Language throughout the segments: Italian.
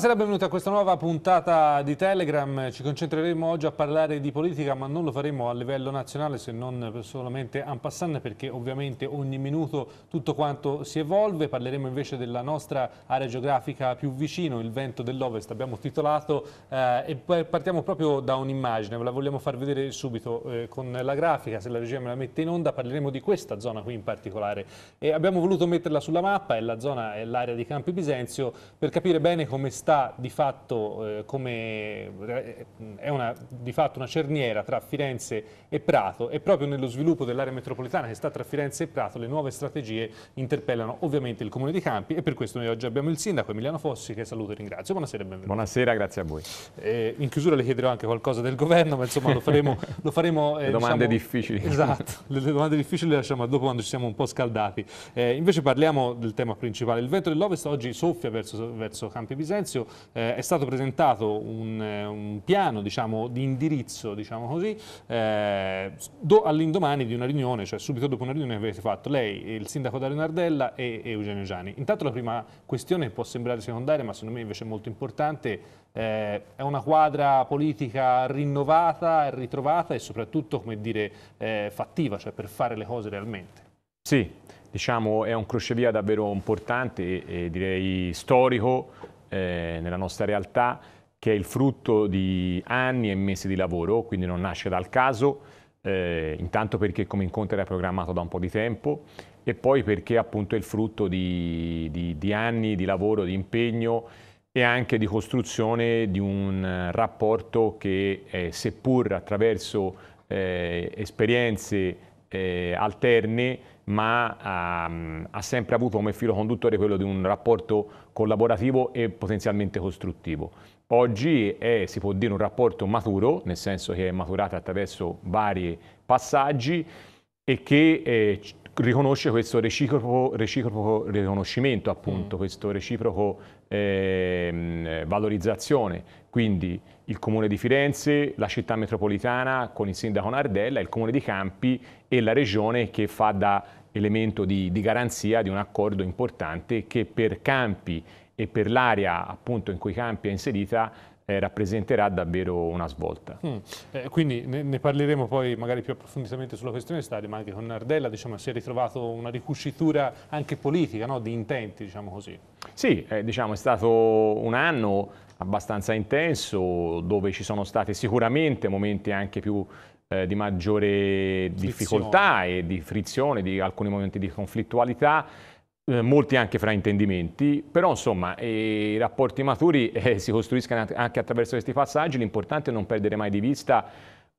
Buonasera e benvenuti a questa nuova puntata di Telegram. Ci concentreremo oggi a parlare di politica, ma non lo faremo a livello nazionale se non solamente en passant, perché ovviamente ogni minuto tutto quanto si evolve. Parleremo invece della nostra area geografica più vicino, il vento dell'Ovest, abbiamo titolato, eh, e poi partiamo proprio da un'immagine, ve la vogliamo far vedere subito eh, con la grafica, se la regia me la mette in onda, parleremo di questa zona qui in particolare. E abbiamo voluto metterla sulla mappa, è la zona, è l'area di Campi Bisenzio, per capire bene come sta sta di fatto, eh, come, eh, è una, di fatto una cerniera tra Firenze e Prato e proprio nello sviluppo dell'area metropolitana che sta tra Firenze e Prato le nuove strategie interpellano ovviamente il Comune di Campi e per questo noi oggi abbiamo il Sindaco Emiliano Fossi che saluto e ringrazio. Buonasera e benvenuto. Buonasera, grazie a voi. Eh, in chiusura le chiederò anche qualcosa del governo, ma insomma lo faremo... Lo faremo eh, le domande diciamo, difficili. Esatto, le, le, domande difficili le lasciamo dopo quando ci siamo un po' scaldati. Eh, invece parliamo del tema principale. Il vento dell'Ovest oggi soffia verso, verso Campi Bisenzio silenzio, eh, è stato presentato un, eh, un piano diciamo, di indirizzo diciamo così, eh, all'indomani di una riunione, cioè subito dopo una riunione che avete fatto lei, il sindaco Dario Nardella e, e Eugenio Gianni. Intanto la prima questione può sembrare secondaria ma secondo me invece è molto importante, eh, è una quadra politica rinnovata, ritrovata e soprattutto come dire, eh, fattiva, cioè per fare le cose realmente. Sì, diciamo è un crocevia davvero importante e, e direi storico eh, nella nostra realtà che è il frutto di anni e mesi di lavoro, quindi non nasce dal caso, eh, intanto perché come incontro era programmato da un po' di tempo e poi perché appunto è il frutto di, di, di anni di lavoro, di impegno e anche di costruzione di un rapporto che eh, seppur attraverso eh, esperienze eh, alterni, ma ehm, ha sempre avuto come filo conduttore quello di un rapporto collaborativo e potenzialmente costruttivo. Oggi è, si può dire, un rapporto maturo, nel senso che è maturato attraverso vari passaggi e che eh, riconosce questo reciproco, reciproco riconoscimento, appunto, mm. questo reciproco eh, valorizzazione. Quindi il Comune di Firenze, la città metropolitana con il sindaco Nardella, il Comune di Campi e la Regione che fa da elemento di, di garanzia di un accordo importante che per Campi e per l'area appunto in cui Campi è inserita eh, rappresenterà davvero una svolta. Mm. Eh, quindi ne, ne, parleremo poi magari più approfonditamente sulla questione stadio, ma anche con Nardella diciamo, si è ritrovato una ricuscitura anche politica, no? di intenti, diciamo così. Sì, eh, diciamo, è stato un anno abbastanza intenso, dove ci sono stati sicuramente momenti anche più eh, di maggiore frizione. difficoltà e di frizione, di alcuni momenti di conflittualità, eh, molti anche fraintendimenti, però insomma eh, i rapporti maturi eh, si costruiscono anche attraverso questi passaggi, l'importante è non perdere mai di vista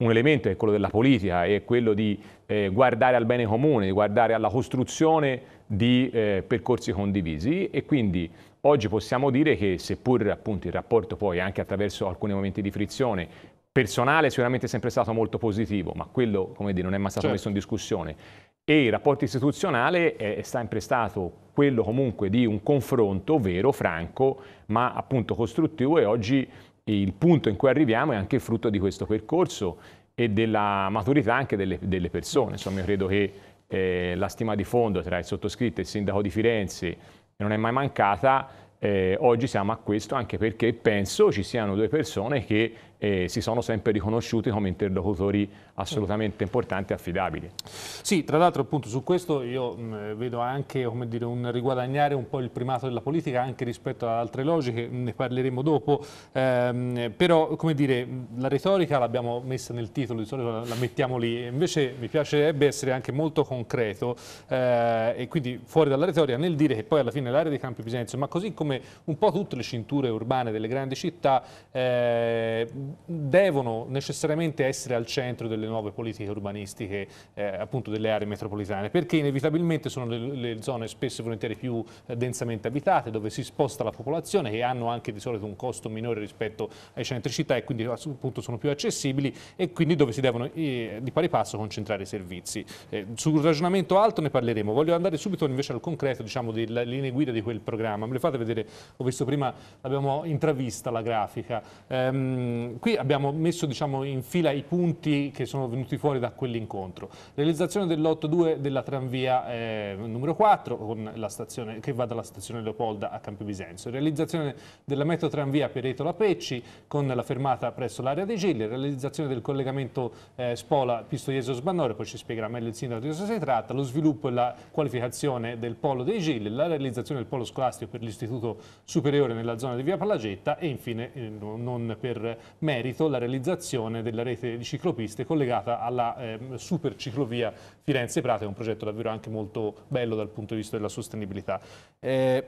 un elemento è quello della politica, è quello di eh, guardare al bene comune, di guardare alla costruzione di eh, percorsi condivisi e quindi Oggi possiamo dire che seppur appunto il rapporto poi anche attraverso alcuni momenti di frizione personale è sicuramente sempre stato molto positivo, ma quello come dire, non è mai stato certo. messo in discussione e il rapporto istituzionale è sempre stato quello comunque di un confronto vero, franco, ma appunto costruttivo e oggi il punto in cui arriviamo è anche frutto di questo percorso e della maturità anche delle, delle persone. Insomma, io credo che eh, la stima di fondo tra il sottoscritto e il sindaco di Firenze non è mai mancata, eh, oggi siamo a questo anche perché penso ci siano due persone che e si sono sempre riconosciuti come interlocutori assolutamente importanti e affidabili. Sì, tra l'altro appunto su questo io mh, mm, vedo anche dire, un riguadagnare un po' il primato della politica anche rispetto ad altre logiche, mm, ne parleremo dopo, ehm, però come dire mm, la retorica l'abbiamo messa nel titolo, di solito la, la mettiamo lì, invece mi piacerebbe essere anche molto concreto eh, e quindi fuori dalla retorica nel dire che poi alla fine l'area dei Campi Bisenzio, ma così come un po' tutte le cinture urbane delle grandi città, eh, devono necessariamente essere al centro delle nuove politiche urbanistiche eh, appunto delle aree metropolitane perché inevitabilmente sono le, le zone spesso e volentieri più eh, densamente abitate dove si sposta la popolazione che hanno anche di solito un costo minore rispetto ai centri città e quindi appunto sono più accessibili e quindi dove si devono eh, di pari passo concentrare i servizi. Eh, sul ragionamento alto ne parleremo, voglio andare subito invece al concreto diciamo delle linee guida di quel programma, me le fate vedere, ho visto prima, l'abbiamo intravista la grafica. Um, qui abbiamo messo diciamo, in fila i punti che sono venuti fuori da quell'incontro. Realizzazione dell'otto 2 della tranvia eh, numero 4 stazione, che va dalla stazione Leopolda a Campi Campobisenso. Realizzazione della metro metrotranvia Peretola Pecci con la fermata presso l'area dei Gilli. Realizzazione del collegamento eh, Spola Pistoieso Sbannore, poi ci spiegherà meglio il sindaco di cosa si tratta. Lo sviluppo e la qualificazione del polo dei Gilli. La realizzazione del polo scolastico per l'istituto superiore nella zona di via Palagetta e infine eh, non per me merito la realizzazione della rete di ciclopiste collegata alla eh, superciclovia Firenze-Prata, è un progetto davvero anche molto bello dal punto di vista della sostenibilità. Eh,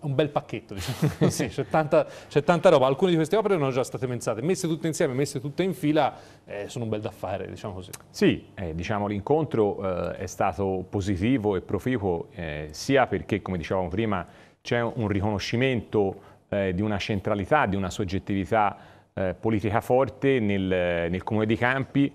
un bel pacchetto, diciamo. sì, c'è tanta, tanta, roba. Alcune di queste opere erano già state pensate, messe tutte insieme, messe tutte in fila, eh, sono un bel da fare, diciamo così. Sì, eh, diciamo, l'incontro eh, è stato positivo e proficuo, eh, sia perché, come dicevamo prima, c'è un riconoscimento eh, di una centralità, di una soggettività eh, politica forte nel, nel, comune di Campi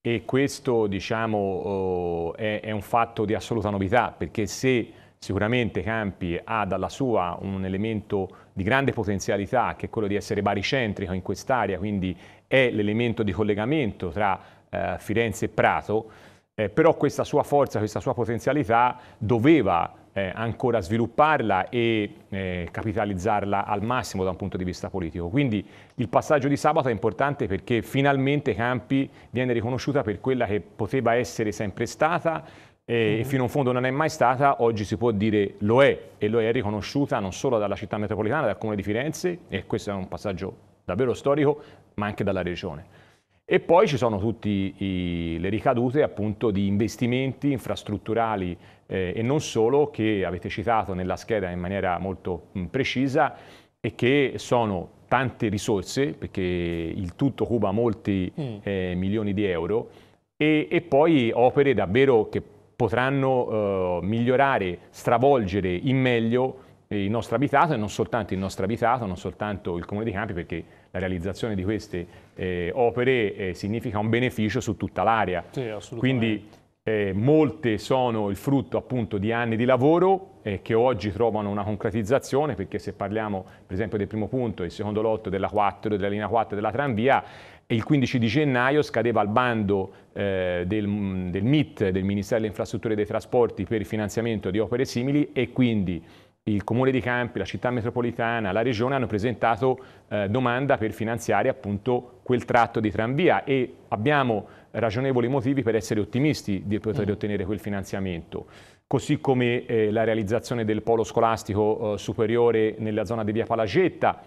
e questo diciamo, eh, è, è un fatto di assoluta novità perché se sicuramente Campi ha dalla sua un elemento di grande potenzialità che è quello di essere baricentrico in quest'area, quindi è l'elemento di collegamento tra eh, Firenze e Prato, eh, però questa sua forza, questa sua potenzialità doveva eh, ancora svilupparla e eh, capitalizzarla al massimo da un punto di vista politico. Quindi il passaggio di sabato è importante perché finalmente Campi viene riconosciuta per quella che poteva essere sempre stata eh, e mm. fino in fondo non è mai stata, oggi si può dire lo è e lo è riconosciuta non solo dalla città metropolitana, dal comune di Firenze e questo è un passaggio davvero storico, ma anche dalla regione. E poi ci sono tutte le ricadute appunto di investimenti infrastrutturali eh, e non solo, che avete citato nella scheda in maniera molto mh, precisa e che sono tante risorse, perché il tutto cuba molti mm. eh, milioni di euro, e, e, poi opere davvero che potranno eh, migliorare, stravolgere in meglio eh, il nostro abitato e non soltanto il nostro abitato, non soltanto il Comune dei Campi, perché la realizzazione di queste eh, opere eh, significa un beneficio su tutta l'area. Sì, Quindi eh, molte sono il frutto appunto di anni di lavoro eh, che oggi trovano una concretizzazione perché se parliamo per esempio del primo punto, il secondo lotto della 4, della linea 4 della tranvia, il 15 di gennaio scadeva il bando eh, del, del MIT, del Ministero delle Infrastrutture e dei Trasporti per il finanziamento di opere simili e quindi il Comune di Campi, la città metropolitana, la Regione hanno presentato eh, domanda per finanziare appunto quel tratto di tranvia e abbiamo ragionevoli motivi per essere ottimisti di poter mm. ottenere quel finanziamento. Così come eh, la realizzazione del polo scolastico eh, superiore nella zona di Via Palagetta,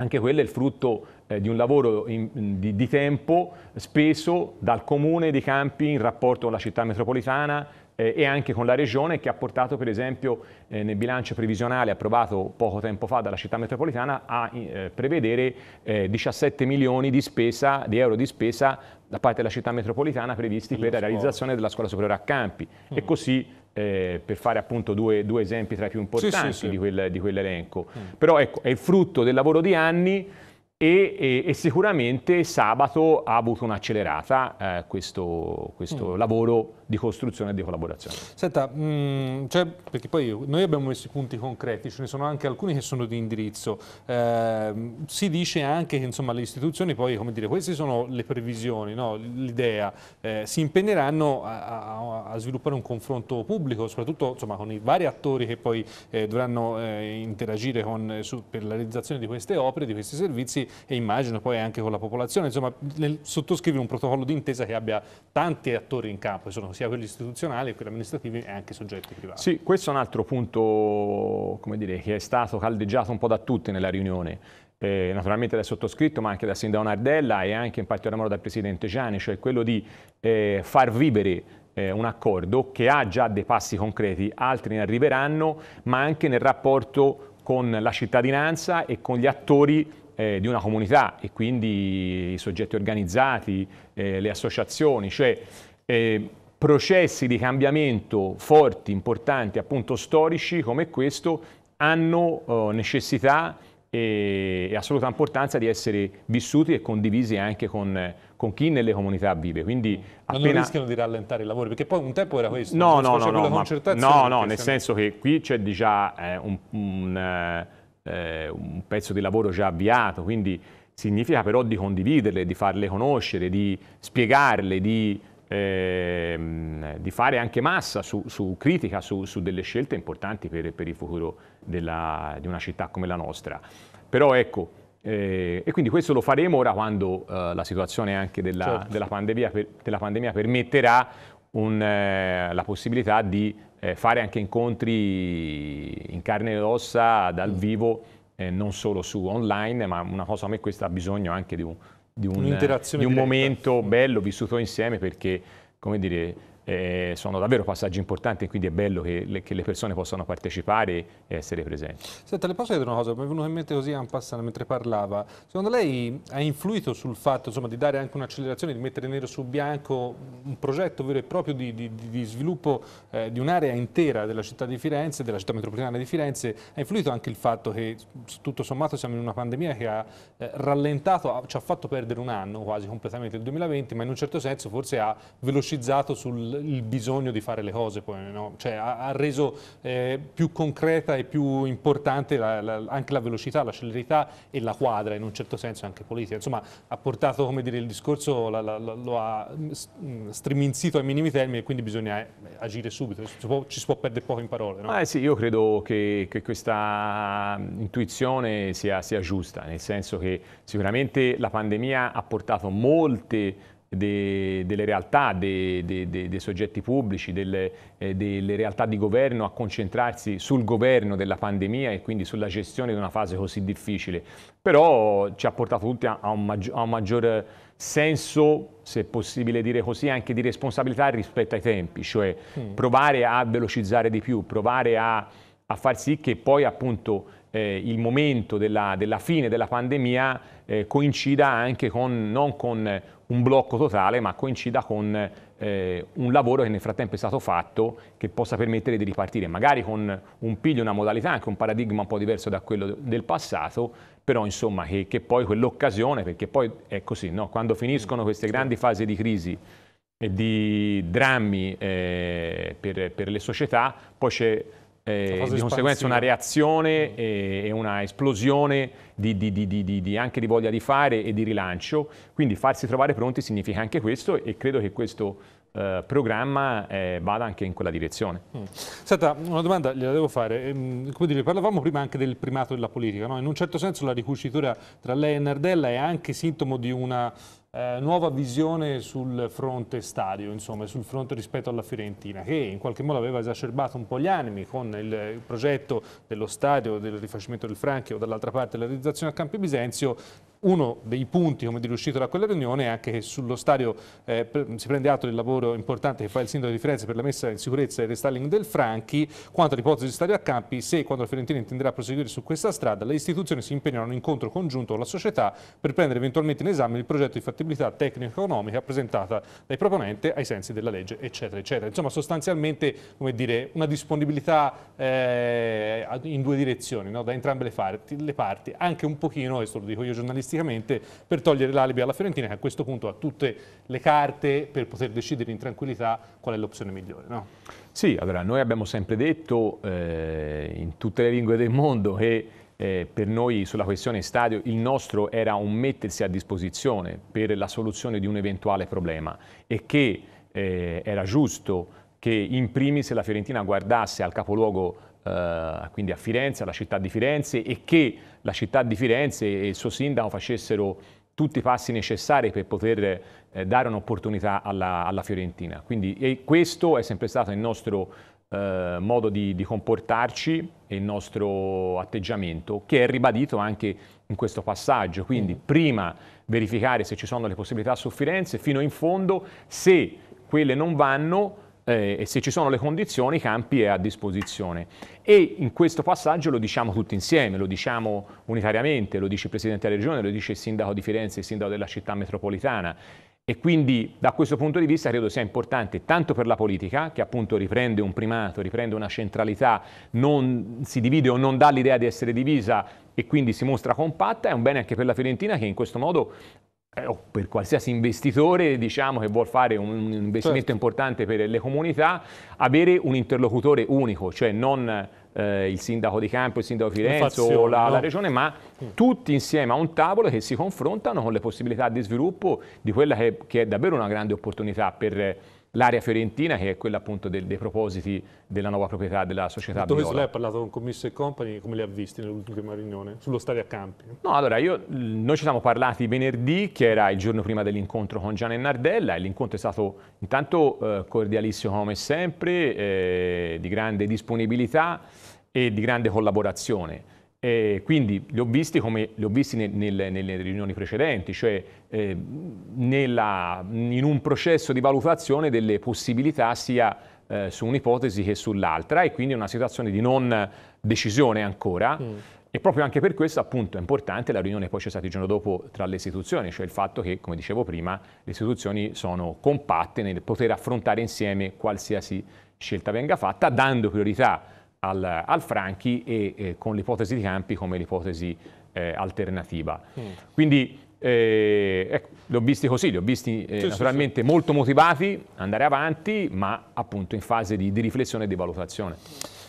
anche quello è il frutto eh, di un lavoro in, di, di, tempo speso dal comune dei Campi in rapporto alla città metropolitana, eh, e anche con la Regione che ha portato per esempio eh, nel bilancio previsionale approvato poco tempo fa dalla città metropolitana a eh, prevedere 17 eh, milioni di, spesa, di, euro di spesa da parte della città metropolitana previsti per la realizzazione della scuola superiore a Campi mm. e così eh, per fare appunto due, due, esempi tra i più importanti sì, sì, sì. Di, quel, di, quell'elenco. Mm. Però ecco, è il frutto del lavoro di anni e, e, e sicuramente sabato ha avuto un'accelerata eh, questo, questo mm. lavoro di costruzione e di collaborazione. Senta, mh, mm, cioè, perché poi noi abbiamo messo i punti concreti, ce ne sono anche alcuni che sono di indirizzo. Eh, si dice anche che insomma, le istituzioni poi, come dire, queste sono le previsioni, no? l'idea, eh, si impegneranno a, a, a, sviluppare un confronto pubblico, soprattutto insomma, con i vari attori che poi eh, dovranno eh, interagire con, eh, su, per la realizzazione di queste opere, di questi servizi e immagino poi anche con la popolazione. Insomma, nel, sottoscrivi un protocollo d'intesa che abbia tanti attori in campo, sono sia quelli istituzionali che quelli amministrativi e anche soggetti privati. Sì, questo è un altro punto dire, che è stato caldeggiato un po' da tutti nella riunione. Eh, naturalmente dal sottoscritto ma anche dal sindaco Nardella e anche in particolar modo dal presidente Gianni, cioè quello di eh, far vivere eh, un accordo che ha già dei passi concreti, altri ne arriveranno, ma anche nel rapporto con la cittadinanza e con gli attori eh, di una comunità e quindi i soggetti organizzati, eh, le associazioni, cioè eh, processi di cambiamento forti, importanti, appunto storici come questo, hanno eh, necessità e, e, assoluta importanza di essere vissuti e condivisi anche con, con chi nelle comunità vive. Quindi ma appena... non rischiano di rallentare i lavori, perché poi un tempo era questo. No, no, no, no, ma, no, no nel senso che qui c'è già eh, un, un, eh, un, pezzo di lavoro già avviato, quindi significa però di condividerle, di farle conoscere, di spiegarle, di Ehm, di fare anche massa su, su critica, su, su, delle scelte importanti per, per il futuro della, di una città come la nostra. Però ecco, eh, e quindi questo lo faremo ora quando eh, la situazione anche della, certo. della, pandemia, per, della pandemia, permetterà un, eh, la possibilità di eh, fare anche incontri in carne ed ossa dal mm. vivo, eh, non solo su online, ma una cosa come questa ha bisogno anche di un di un, di un momento bello vissuto insieme perché, come dire, eh, sono davvero passaggi importanti e quindi è bello che le, che le, persone possano partecipare e essere presenti. Senta, le posso chiedere una cosa? Mi è venuto in mente così a Ampassana mentre parlava. Secondo lei ha influito sul fatto insomma, di dare anche un'accelerazione, di mettere nero su bianco un progetto vero e proprio di, di, di sviluppo eh, di un'area intera della città di Firenze, della città metropolitana di Firenze? Ha influito anche il fatto che tutto sommato siamo in una pandemia che ha eh, rallentato, ci ha fatto perdere un anno quasi completamente il 2020, ma in un certo senso forse ha velocizzato sul il bisogno di fare le cose, poi, no? cioè, ha, ha, reso eh, più concreta e più importante la, la, anche la velocità, la celerità e la quadra, in un certo senso anche politica. Insomma, ha portato come dire, il discorso, la, lo ha mm, mm, striminzito ai minimi termini e quindi bisogna eh, agire subito, ci si può, ci si può perdere poco in parole. No? Eh sì, io credo che, che questa mm, intuizione sia, sia giusta, nel senso che sicuramente la pandemia ha portato molte de, delle realtà, dei de, soggetti pubblici, delle, eh, delle, realtà di governo a concentrarsi sul governo della pandemia e quindi sulla gestione di una fase così difficile. Però ci ha portato tutti a, a, un, maggior, a un maggior senso, se è possibile dire così, anche di responsabilità rispetto ai tempi, cioè mm. provare a velocizzare di più, provare a, a far sì che poi appunto eh, il momento della, della, fine della pandemia eh, coincida anche con, non con un blocco totale, ma coincida con eh, un lavoro che nel frattempo è stato fatto che possa permettere di ripartire, magari con un piglio, una modalità, anche un paradigma un po' diverso da quello del passato, però insomma che, che poi quell'occasione, perché poi è così, no? quando finiscono queste grandi fasi di crisi, e di drammi eh, per, per, le società, poi c'è eh, di conseguenza una reazione mm. e, e una esplosione di, di, di, anche di voglia di fare e di rilancio. Quindi farsi trovare pronti significa anche questo e credo che questo eh, programma eh, vada anche in quella direzione. Mm. Senta, una domanda gliela devo fare. Ehm, come dire, parlavamo prima anche del primato della politica. No? In un certo senso la ricucitura tra lei e Nardella è anche sintomo di una eh, nuova visione sul fronte stadio, insomma, sul fronte rispetto alla Fiorentina, che in qualche modo aveva esacerbato un po' gli animi con il progetto dello stadio, del rifacimento del Franchi o dall'altra parte la realizzazione a Campi Bisenzio, uno dei punti come dire, uscito da quella riunione è anche che sullo stadio eh, si prende atto del lavoro importante che fa il sindaco di Firenze per la messa in sicurezza e il restyling del Franchi. Quanto all'ipotesi di stadio a campi, se quando la Fiorentina intenderà proseguire su questa strada, le istituzioni si impegnano a un incontro congiunto con la società per prendere eventualmente in esame il progetto di fattibilità tecnico-economica presentata dai proponenti ai sensi della legge, eccetera, eccetera. Insomma, sostanzialmente come dire, una disponibilità eh, in due direzioni, no? da entrambe le parti, le parti, anche un pochino, e lo dico io giornalista, calcisticamente per togliere l'alibi alla Fiorentina che a questo punto ha tutte le carte per poter decidere in tranquillità qual è l'opzione migliore. No? Sì, allora noi abbiamo sempre detto eh, in tutte le lingue del mondo che eh, per noi sulla questione stadio il nostro era un mettersi a disposizione per la soluzione di un eventuale problema e che eh, era giusto che in primis la Fiorentina guardasse al capoluogo eh, quindi a Firenze, alla città di Firenze, e che la città di Firenze e il suo sindaco facessero tutti i passi necessari per poter eh, dare un'opportunità alla, alla, Fiorentina. Quindi questo è sempre stato il nostro eh, modo di, di, comportarci e il nostro atteggiamento, che è ribadito anche in questo passaggio. Quindi mm. prima verificare se ci sono le possibilità su Firenze, fino in fondo, se quelle non vanno eh, e se ci sono le condizioni Campi è a disposizione. E in questo passaggio lo diciamo tutti insieme, lo diciamo unitariamente, lo dice il Presidente della Regione, lo dice il Sindaco di Firenze, il Sindaco della città metropolitana. E quindi da questo punto di vista credo sia importante tanto per la politica, che appunto riprende un primato, riprende una centralità, non si divide o non dà l'idea di essere divisa e quindi si mostra compatta, è un bene anche per la Fiorentina che in questo modo eh, o per qualsiasi investitore diciamo, che vuol fare un, investimento certo. importante per le comunità, avere un interlocutore unico, cioè non eh, il sindaco di campo, il sindaco di Firenze o la, no? la, regione, ma tutti insieme a un tavolo che si confrontano con le possibilità di sviluppo di quella che, che è davvero una grande opportunità per l'area fiorentina che è quella appunto del, dei propositi della nuova proprietà della società Tutto questo lei ha parlato con Commisso e Company, come li ha visti nell'ultima riunione, sullo stadio a Campi? No, allora io, noi ci siamo parlati venerdì, che era il giorno prima dell'incontro con Gianni Nardella e l'incontro è stato intanto eh, cordialissimo come sempre, eh, di grande disponibilità e di grande collaborazione. Eh, quindi li ho visti come li ho visti nel, nelle riunioni precedenti, cioè eh, nella, in un processo di valutazione delle possibilità sia eh, su un'ipotesi che sull'altra e quindi una situazione di non decisione ancora. Mm. E proprio anche per questo appunto è importante la riunione poi c'è stata il giorno dopo tra le istituzioni, cioè il fatto che, come dicevo prima, le istituzioni sono compatte nel poter affrontare insieme qualsiasi scelta venga fatta, dando priorità al, al Franchi e eh, con l'ipotesi di Campi come l'ipotesi eh, alternativa. Mm. Quindi eh, ecco, li ho visti così, li ho visti eh, sì, naturalmente sì, sì. molto motivati andare avanti, ma appunto in fase di, di riflessione e di valutazione.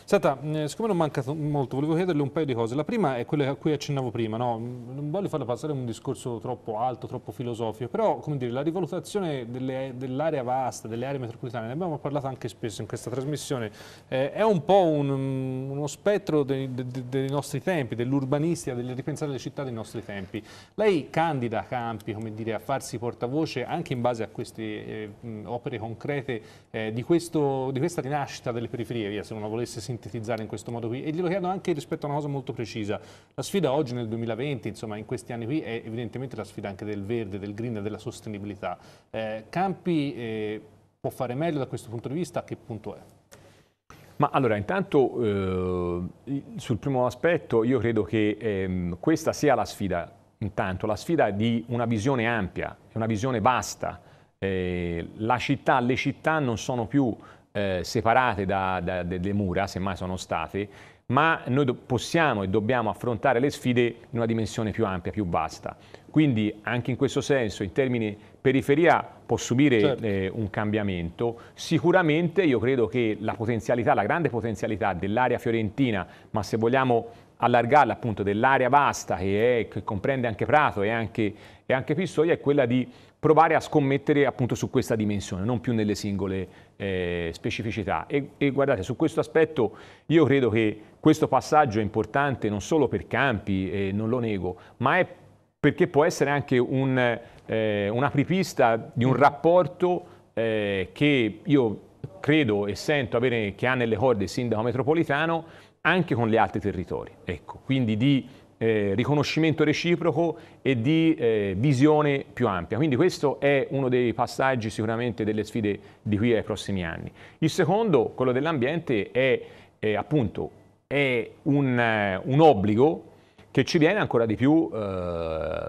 Senta, mm, siccome non manca molto, volevo chiederle un paio di cose. La prima è quella a cui accennavo prima, no? Mm, non voglio farla passare un discorso troppo alto, troppo filosofico, però come dire, la rivalutazione dell'area dell vasta, delle aree metropolitane, ne abbiamo parlato anche spesso in questa trasmissione, eh, è un po' un, mm, uno spettro dei, dei, dei nostri tempi, dell'urbanistica, del ripensare le città dei nostri tempi. Lei candida Campi dire, a farsi portavoce anche in base a queste eh, opere concrete eh, di, questo, di, questa rinascita delle periferie, via, se non la volesse sintetizzare sintetizzare in questo modo qui e glielo chiedo anche rispetto a una cosa molto precisa. La sfida oggi nel 2020, insomma in questi anni qui, è evidentemente la sfida anche del verde, del green, della sostenibilità. Eh, Campi eh, può fare meglio da questo punto di vista? A che punto è? Ma allora, intanto eh, sul primo aspetto io credo che ehm, questa sia la sfida, intanto la sfida di una visione ampia, una visione vasta. Eh, la città, le città non sono più eh, separate dalle da, da, mura, semmai sono state, ma noi possiamo e dobbiamo affrontare le sfide in una dimensione più ampia, più vasta. Quindi anche in questo senso, in termini periferia, può subire certo. eh, un cambiamento. Sicuramente io credo che la potenzialità, la grande potenzialità dell'area fiorentina, ma se vogliamo allargarla appunto dell'area vasta che, è, che, comprende anche Prato e anche, e anche Pistoia è quella di provare a scommettere appunto su questa dimensione, non più nelle singole eh, specificità. E, e, guardate, su questo aspetto io credo che questo passaggio è importante non solo per Campi, eh, non lo nego, ma è perché può essere anche un, eh, un'apripista di un rapporto eh, che io credo e sento avere, che ha nelle corde il sindaco metropolitano anche con gli altri territori. Ecco, quindi di eh, riconoscimento reciproco e di eh, visione più ampia. Quindi questo è uno dei passaggi sicuramente delle sfide di qui ai prossimi anni. Il secondo, quello dell'ambiente, è eh, appunto è un, eh, un obbligo che ci viene ancora di più eh,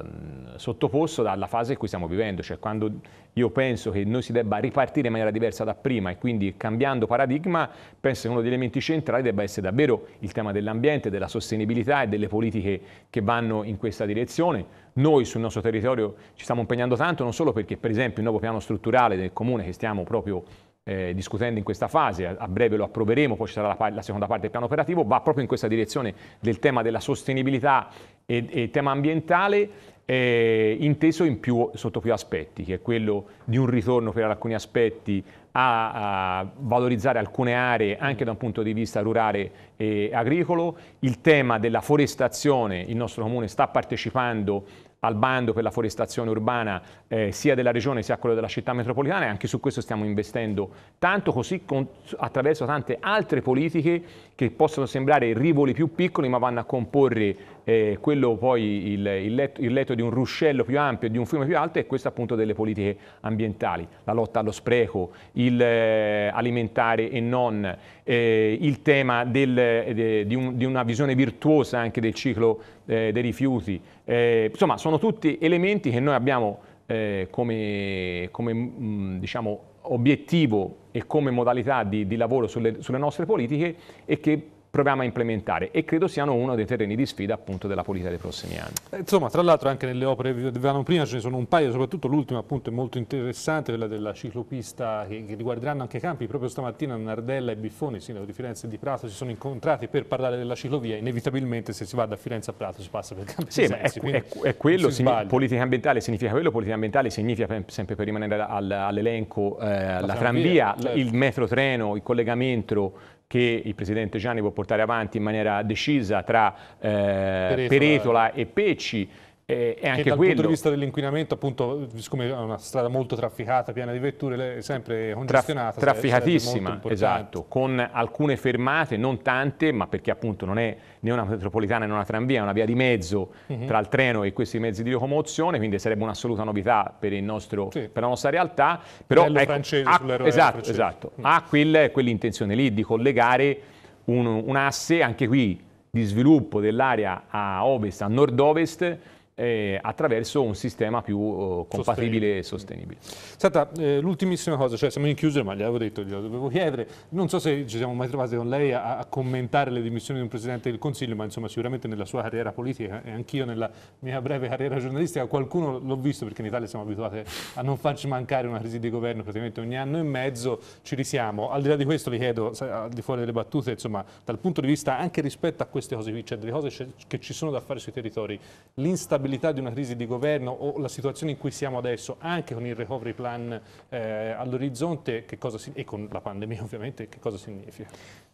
sottoposto dalla fase in cui stiamo vivendo, cioè quando io penso che noi si debba ripartire in maniera diversa da prima e quindi cambiando paradigma, penso che uno degli elementi centrali debba essere davvero il tema dell'ambiente, della sostenibilità e delle politiche che vanno in questa direzione. Noi sul nostro territorio ci stiamo impegnando tanto, non solo perché per esempio il nuovo piano strutturale del comune che stiamo proprio eh, discutendo in questa fase, a, breve lo approveremo, poi ci sarà la, la, seconda parte del piano operativo, va proprio in questa direzione del tema della sostenibilità e, e tema ambientale eh, inteso più, sotto più aspetti, che è quello di un ritorno per alcuni aspetti a, a valorizzare alcune aree anche da un punto di vista rurale e agricolo, il tema della forestazione, il nostro comune sta partecipando al bando per la forestazione urbana eh, sia della regione sia quello della città metropolitana e anche su questo stiamo investendo tanto così con, attraverso tante altre politiche che possono sembrare rivoli più piccoli ma vanno a comporre eh, quello poi il, il, letto, il, letto, di un ruscello più ampio di un fiume più alto e questo appunto delle politiche ambientali, la lotta allo spreco, il eh, alimentare e non, eh, il tema del, eh, de, di, un, di una visione virtuosa anche del ciclo eh, dei rifiuti, eh, insomma, sono tutti elementi che noi abbiamo eh, come, come mh, mm, diciamo, obiettivo e come modalità di, di lavoro sulle, sulle nostre politiche e che proviamo a implementare e credo siano uno dei terreni di sfida appunto della politica dei prossimi anni. Eh, insomma, tra l'altro anche nelle opere che vedevamo prima ce ne sono un paio, soprattutto l'ultima appunto è molto interessante, quella della ciclopista che, che riguarderanno anche i campi, proprio stamattina Nardella e Biffoni, sindaco di Firenze e di Prato, si sono incontrati per parlare della ciclovia, inevitabilmente se si va da Firenze a Prato si passa per campi sì, sensi, è, ecco, è, ecco, è, quello, si politica ambientale significa quello, politica ambientale significa sempre per rimanere all'elenco eh, la, la, tramvia, tramvia certo. il metro treno, il collegamento che il Presidente Gianni può portare avanti in maniera decisa tra eh, Peretola. Peretola e Pecci e, e anche dal quello. punto di vista dell'inquinamento, appunto, siccome è una strada molto trafficata, piena di vetture, è sempre congestionata. Traf trafficatissima, esatto, con alcune fermate, non tante, ma perché appunto non è né una metropolitana né una tranvia, è una via di mezzo uh mhm. -huh. tra il treno e questi mezzi di locomozione, quindi sarebbe un'assoluta novità per, nostro, sì. per, la nostra realtà. Però ecco, francese ha, esatto, francese. esatto, mm. ha quel, quell'intenzione lì di collegare un, un asse, anche qui, di sviluppo dell'area a ovest, a nord-ovest, eh, attraverso un sistema più eh, compatibile sostenibile. e sostenibile. Senta, eh, l'ultimissima cosa, cioè siamo in chiusura ma gliel'avevo detto, glielo dovevo chiedere, non so se ci siamo mai trovati con lei a, a commentare le dimissioni di un Presidente del Consiglio, ma insomma sicuramente nella sua carriera politica e anch'io nella mia breve carriera giornalistica qualcuno l'ho visto perché in Italia siamo abituati a non farci mancare una crisi di governo praticamente ogni anno e mezzo, ci risiamo. Al di là di questo le chiedo, al di fuori delle battute, insomma, dal punto di vista anche rispetto a queste cose qui, cioè delle cose che ci sono da fare sui territori, l'instabilità probabilità di una crisi di governo o la situazione in cui siamo adesso, anche con il recovery plan eh, all'orizzonte e con la pandemia ovviamente, che cosa significa?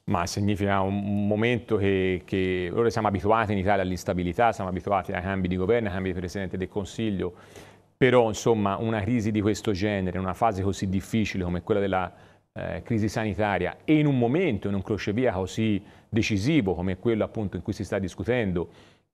Ma significa un momento che, che ora siamo abituati in Italia all'instabilità, siamo abituati ai cambi di governo, ai cambi di Presidente del Consiglio, però insomma una crisi di questo genere, in una fase così difficile come quella della eh, crisi sanitaria e in un momento, in un crocevia così decisivo come quello appunto in cui si sta discutendo,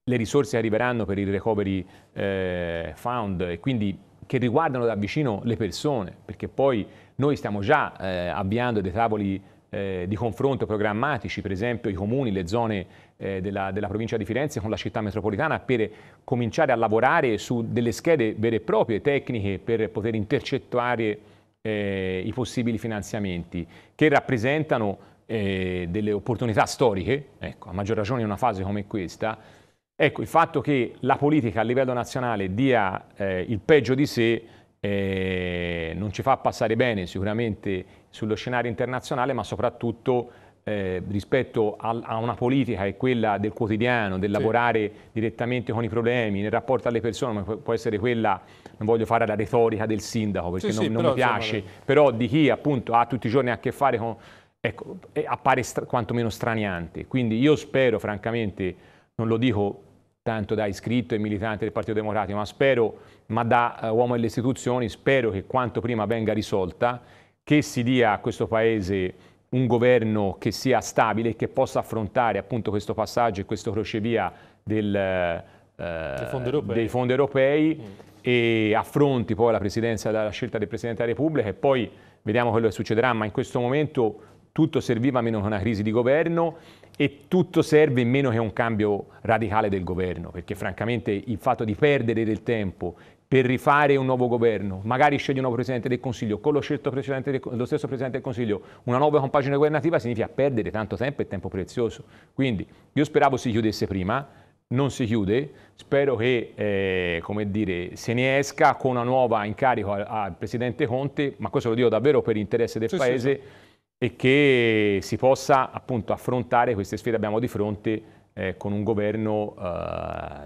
le risorse che arriveranno per il recovery eh, fund e quindi che riguardano da vicino le persone, perché poi noi stiamo già eh, avviando dei tavoli eh, di confronto programmatici, per esempio i comuni, le zone eh, della, della, provincia di Firenze con la città metropolitana per cominciare a lavorare su delle schede vere e proprie, tecniche per poter intercettare eh, i possibili finanziamenti che rappresentano eh, delle opportunità storiche, ecco, a maggior ragione in una fase come questa, Ecco, il fatto che la politica a livello nazionale dia eh, il peggio di sé eh, non ci fa passare bene sicuramente sullo scenario internazionale, ma soprattutto eh, rispetto a, a, una politica che è quella del quotidiano, del sì. lavorare direttamente con i problemi, nel rapporto alle persone, può essere quella, non voglio fare la retorica del sindaco perché sì, non, sì, non però, mi piace, insomma... però di chi appunto ha tutti i giorni a che fare con... Ecco, appare stra- quantomeno straniante. Quindi io spero francamente, non lo dico tanto da iscritto e militante del Partito Democratico, ma spero, ma da eh, uomo delle istituzioni, spero che quanto prima venga risolta, che si dia a questo Paese un governo che sia stabile e che possa affrontare appunto questo passaggio e questo crocevia del, eh, fondi dei fondi europei mm. e affronti poi la, presidenza, la scelta del Presidente della Repubblica e poi vediamo quello che succederà, ma in questo momento tutto serviva meno che una crisi di governo e tutto serve meno che un cambio radicale del governo, perché francamente il fatto di perdere del tempo per rifare un nuovo governo, magari scegli un nuovo Presidente del Consiglio, con lo, del, lo stesso Presidente del Consiglio, una nuova compagine governativa significa perdere tanto tempo e tempo prezioso. Quindi io speravo si chiudesse prima, non si chiude, spero che eh, dire, se ne esca con una nuova incarico al, al, Presidente Conte, ma questo lo dico davvero per interesse del sì, Paese. Sì, sì e che si possa appunto affrontare queste sfide che abbiamo di fronte eh, con un governo eh,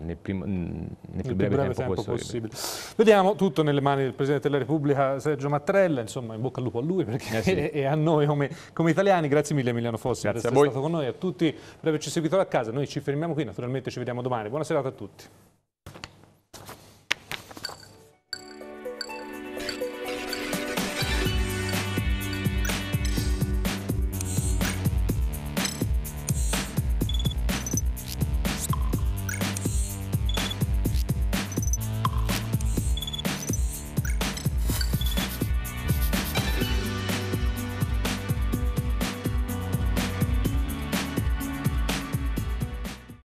nel, prim nel, più, più breve, tempo, tempo possibile. Vediamo tutto nelle mani del Presidente della Repubblica Sergio Mattarella, insomma in bocca al lupo a lui perché, eh sì. e, a noi come, come, italiani. Grazie mille Emiliano Fossi Grazie per essere stato con noi, a tutti per averci seguito da casa. Noi ci fermiamo qui, naturalmente ci vediamo domani. Buona serata a tutti.